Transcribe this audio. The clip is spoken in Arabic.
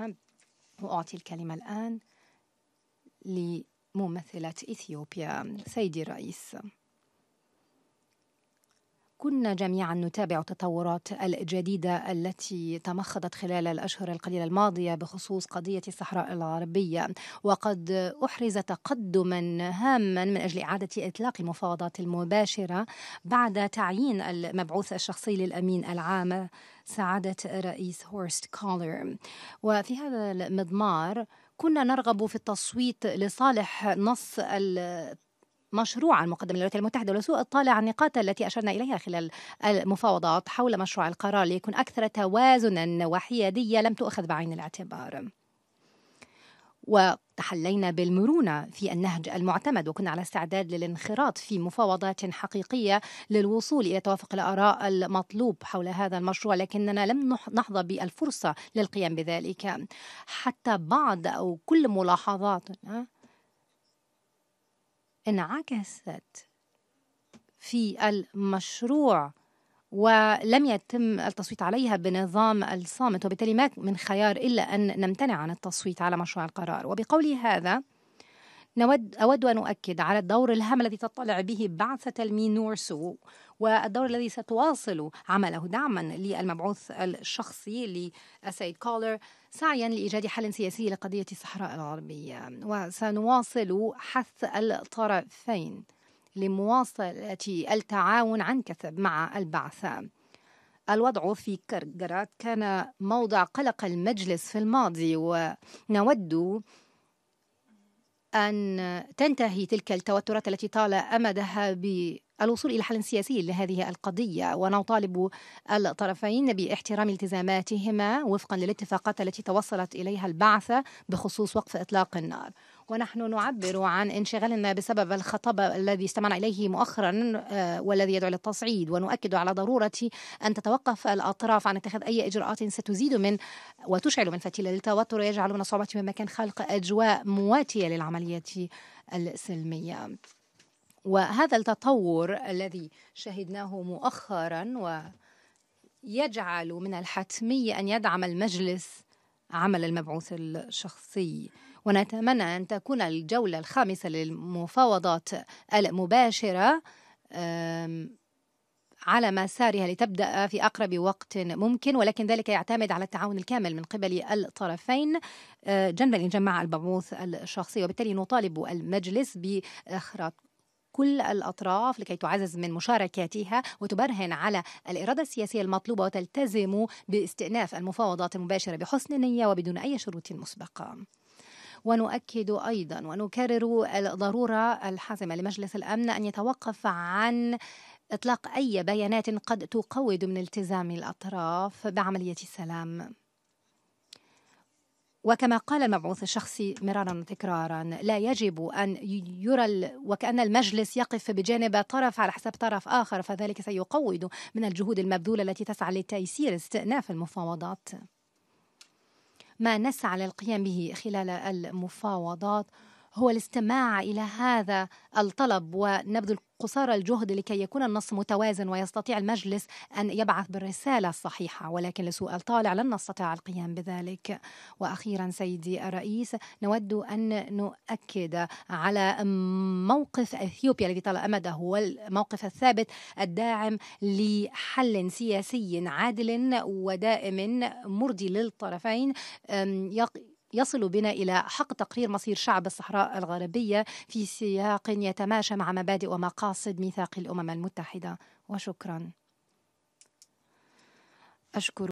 الهم وأعطي الكلمة الآن لممثلة إثيوبيا سيدي الرئيس كنا جميعا نتابع التطورات الجديدة التي تمخضت خلال الأشهر القليلة الماضية بخصوص قضية الصحراء الغربية وقد أحرز تقدما هاما من أجل إعادة إطلاق المفاوضات المباشرة بعد تعيين المبعوث الشخصي للأمين العام سعادة رئيس هورست كولر وفي هذا المضمار كنا نرغب في التصويت لصالح نص مشروعا مقدم للولايات المتحده لسوء الطالع عن النقاط التي اشرنا اليها خلال المفاوضات حول مشروع القرار ليكون اكثر توازنا وحياديه لم تؤخذ بعين الاعتبار. وتحلينا بالمرونه في النهج المعتمد وكنا على استعداد للانخراط في مفاوضات حقيقيه للوصول الى توافق الاراء المطلوب حول هذا المشروع لكننا لم نحظى بالفرصه للقيام بذلك حتى بعض او كل ملاحظاتنا انعكست في المشروع ولم يتم التصويت عليها بنظام الصامت وبالتالي ما من خيار إلا أن نمتنع عن التصويت على مشروع القرار وبقولي هذا نود أود أن أؤكد على الدور الهام الذي تطلع به بعثة المينورسو والدور الذي ستواصل عمله دعما للمبعوث الشخصي للسيد كولر سعيا لإيجاد حل سياسي لقضية الصحراء الغربية وسنواصل حث الطرفين لمواصلة التعاون عن كثب مع البعثة الوضع في كرجرات كان موضع قلق المجلس في الماضي ونود أن تنتهي تلك التوترات التي طال أمدها بالوصول إلى حل سياسي لهذه القضية ونطالب الطرفين باحترام التزاماتهما وفقا للاتفاقات التي توصلت إليها البعثة بخصوص وقف إطلاق النار ونحن نعبر عن انشغالنا بسبب الخطب الذي استمعنا إليه مؤخرا آه، والذي يدعو للتصعيد ونؤكد على ضرورة أن تتوقف الأطراف عن اتخاذ أي إجراءات ستزيد من وتشعل من فتيل التوتر ويجعل من الصعوبات من مكان خلق أجواء مواتية للعملية السلمية وهذا التطور الذي شهدناه مؤخرا ويجعل من الحتمي أن يدعم المجلس عمل المبعوث الشخصي ونتمنى أن تكون الجولة الخامسة للمفاوضات المباشرة على مسارها لتبدا في اقرب وقت ممكن ولكن ذلك يعتمد على التعاون الكامل من قبل الطرفين آه، جنبا لجمع البعوث الشخصي وبالتالي نطالب المجلس باخراج كل الأطراف لكي تعزز من مشاركاتها وتبرهن على الإرادة السياسية المطلوبة وتلتزم باستئناف المفاوضات المباشرة بحسن نية وبدون أي شروط مسبقة ونؤكد أيضا ونكرر الضرورة الحازمة لمجلس الأمن أن يتوقف عن إطلاق أي بيانات قد تقوض من التزام الأطراف بعملية السلام وكما قال المبعوث الشخصي مرارا وتكرارا لا يجب ان يرى وكان المجلس يقف بجانب طرف على حساب طرف اخر فذلك سيقوض من الجهود المبذوله التي تسعى لتيسير استئناف المفاوضات ما نسعى للقيام به خلال المفاوضات هو الاستماع إلى هذا الطلب ونبذل قصارى الجهد لكي يكون النص متوازن ويستطيع المجلس أن يبعث بالرسالة الصحيحة ولكن لسوء الطالع لن نستطيع القيام بذلك وأخيرا سيدي الرئيس نود أن نؤكد على موقف أثيوبيا الذي طال أمده هو الموقف الثابت الداعم لحل سياسي عادل ودائم مرضي للطرفين يصل بنا إلى حق تقرير مصير شعب الصحراء الغربية في سياق يتماشى مع مبادئ ومقاصد ميثاق الأمم المتحدة وشكرا أشكر